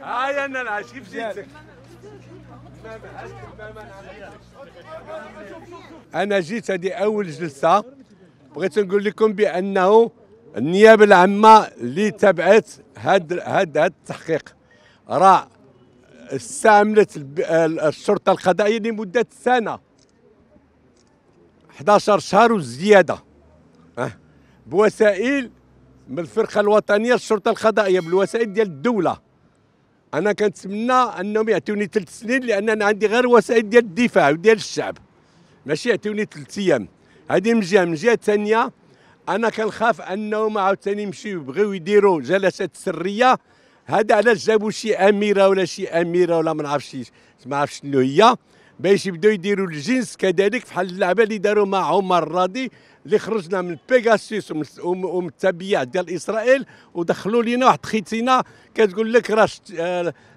هاي انا العاش كيف جيتك انا جيت هذه اول جلسه بغيت نقول لكم بانه النيابه العامه اللي تابعت هذا هذا التحقيق راه استعملت الشرطه القضائيه لمده سنه 11 شهر وزياده أه؟ بوسائل من الفرقه الوطنيه للشرطه القضائيه بالوسائل ديال الدوله انا كنتمنى انهم يعطوني ثلاث سنين لان انا عندي غير وسائل ديال الدفاع وديال الشعب ماشي يعطوني ثلاث ايام هذه من جهه من جهه ثانيه انا كنخاف انهم عاوتاني يمشيو يبغيو يديروا جلسات سريه هذا علاش جابوا شي اميره ولا شي اميره ولا ما نعرفش ما نعرفش شنو هي باش يبداو يديروا الجنس كذلك بحال اللعبه اللي داروا مع عمر الراضي اللي خرجنا من بيغاسوس ومن التبيع ديال اسرائيل ودخلوا لينا واحد خيتينا كتقول لك راه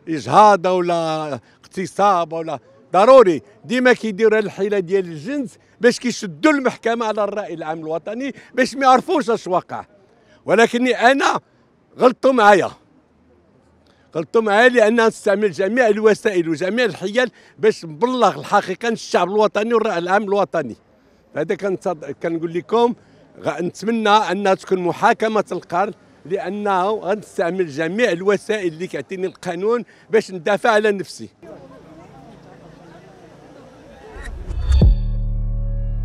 اجهاض ولا اغتصاب ولا ضروري ديما كيديروا الحيله ديال الجنس باش كيشدوا المحكمه على الراي العام الوطني باش ما يعرفوش اش واقع ولكني انا غلطوا معايا عالي لانها تستعمل جميع الوسائل وجميع الحيل باش نبلغ الحقيقه للشعب الوطني والراي العام الوطني هذا كنقول لكم نتمنى انها تكون محاكمه القرن لانه غنستعمل جميع الوسائل اللي كيعطيني القانون باش ندافع على نفسي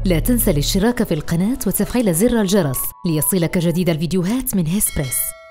لا تنسى الاشتراك في القناة وتفعيل زر الجرس ليصلك جديد الفيديوهات من هيسبريس